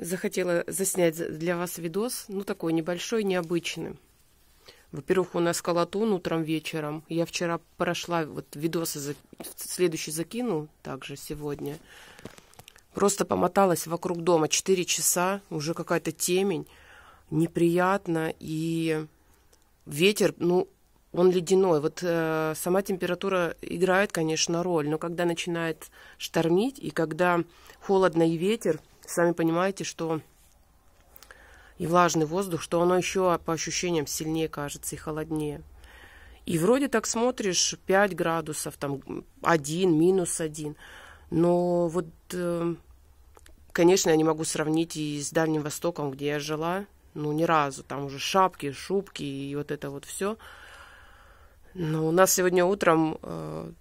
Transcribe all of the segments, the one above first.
захотела заснять для вас видос, ну такой небольшой, необычный. Во-первых, у нас колотун утром, вечером. Я вчера прошла, вот видосы за... следующий закину, также сегодня. Просто помоталась вокруг дома 4 часа, уже какая-то темень, неприятно. И ветер, ну, он ледяной. Вот э, сама температура играет, конечно, роль, но когда начинает штормить и когда холодно и ветер, сами понимаете, что и влажный воздух, что оно еще по ощущениям сильнее кажется и холоднее. И вроде так смотришь 5 градусов, там 1, минус 1. Но вот, э, конечно, я не могу сравнить и с Дальним Востоком, где я жила. Ну, ни разу. Там уже шапки, шубки и вот это вот все. Но у нас сегодня утром э,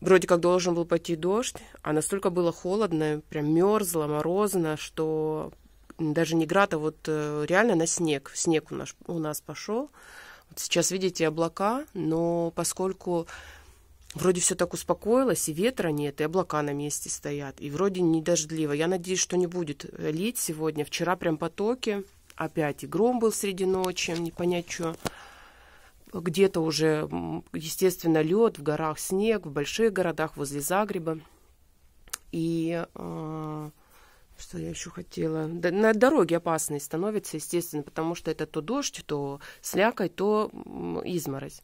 Вроде как должен был пойти дождь, а настолько было холодно, прям мерзло, морозно, что даже не град, а вот э, реально на снег. Снег у нас, у нас пошел. Вот сейчас видите облака, но поскольку вроде все так успокоилось, и ветра нет, и облака на месте стоят, и вроде не дождливо. Я надеюсь, что не будет э, лить сегодня. Вчера прям потоки, опять и гром был среди ночи, не понять что где-то уже, естественно, лед, в горах снег, в больших городах возле Загреба. И э, что я еще хотела? Да, на дороге опасной становится, естественно, потому что это то дождь, то слякоть, то изморозь.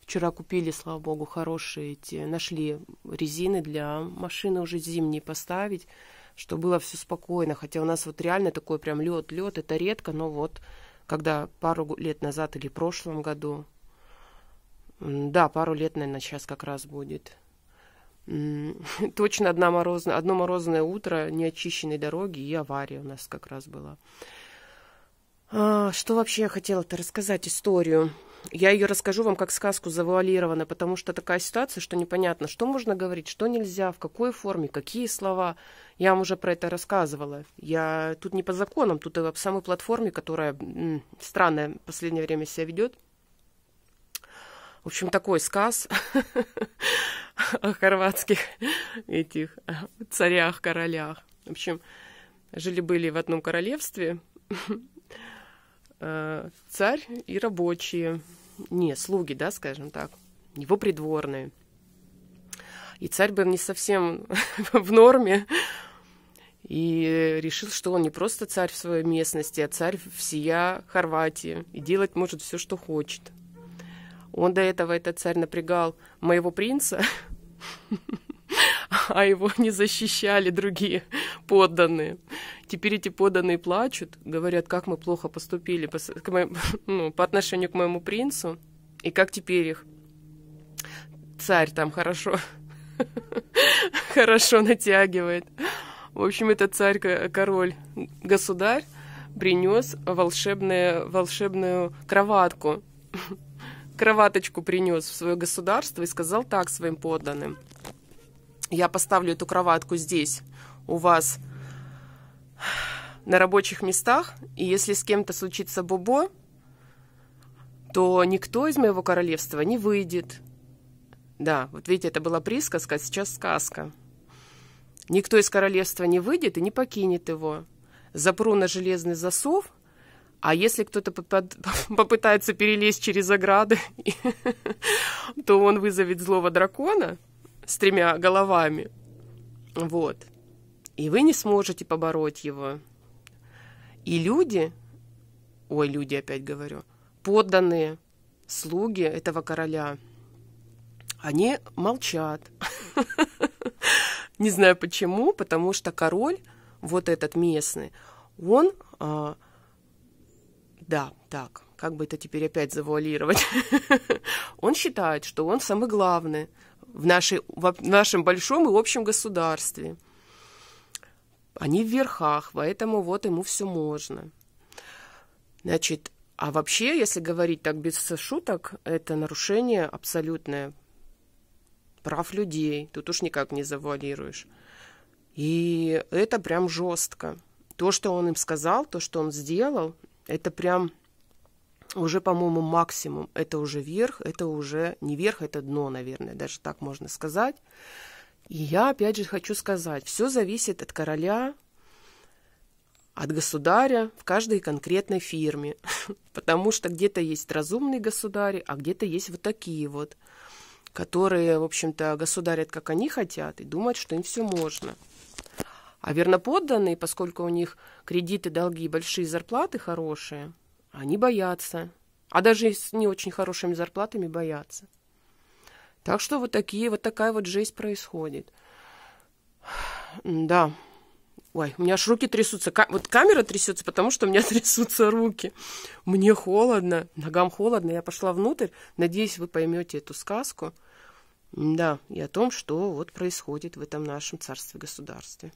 Вчера купили, слава богу, хорошие эти, нашли резины для машины уже зимней поставить, чтобы было все спокойно. Хотя у нас вот реально такой прям лед, лед, это редко, но вот когда пару лет назад или в прошлом году да, пару лет, наверное, сейчас как раз будет. Точно одно морозное, одно морозное утро, неочищенной дороги и авария у нас как раз была. А, что вообще я хотела-то рассказать историю? Я ее расскажу вам как сказку завуалированно, потому что такая ситуация, что непонятно, что можно говорить, что нельзя, в какой форме, какие слова. Я вам уже про это рассказывала. Я тут не по законам, тут в самой платформе, которая м, странное в последнее время себя ведет – в общем, такой сказ о хорватских этих царях, королях. В общем, жили-были в одном королевстве э, царь и рабочие. Не, слуги, да, скажем так. Его придворные. И царь был не совсем в норме. И решил, что он не просто царь в своей местности, а царь всея Хорватии. И делать может все, что хочет. Он до этого, этот царь, напрягал моего принца, а его не защищали другие подданные. Теперь эти подданные плачут, говорят, как мы плохо поступили по, к моему, ну, по отношению к моему принцу, и как теперь их царь там хорошо, хорошо натягивает. В общем, этот царь, король, государь принес волшебную, волшебную кроватку кроваточку принес в свое государство и сказал так своим подданным. Я поставлю эту кроватку здесь, у вас на рабочих местах, и если с кем-то случится бобо, то никто из моего королевства не выйдет. Да, вот видите, это была присказка, а сейчас сказка. Никто из королевства не выйдет и не покинет его. Запру на железный засов, а если кто-то попытается перелезть через ограды, то он вызовет злого дракона с тремя головами. Вот. И вы не сможете побороть его. И люди, ой, люди опять говорю, подданные, слуги этого короля, они молчат. Не знаю почему, потому что король, вот этот местный, он а, да, так, как бы это теперь опять завуалировать. Он считает, что он самый главный в, нашей, в нашем большом и общем государстве. Они в верхах, поэтому вот ему все можно. Значит, а вообще, если говорить так без шуток, это нарушение абсолютное прав людей. Тут уж никак не завуалируешь. И это прям жестко. То, что он им сказал, то, что он сделал, это прям уже, по-моему, максимум. Это уже верх, это уже не верх, это дно, наверное, даже так можно сказать. И я опять же хочу сказать, все зависит от короля, от государя в каждой конкретной фирме, потому что где-то есть разумные государи, а где-то есть вот такие вот, которые, в общем-то, государят, как они хотят, и думают, что им все можно. А верноподданные, поскольку у них кредиты, долги, большие зарплаты хорошие, они боятся. А даже с не очень хорошими зарплатами боятся. Так что вот, такие, вот такая вот жесть происходит. Да. Ой, у меня аж руки трясутся. вот камера трясется, потому что у меня трясутся руки. Мне холодно, ногам холодно. Я пошла внутрь. Надеюсь, вы поймете эту сказку. Да, и о том, что вот происходит в этом нашем царстве-государстве.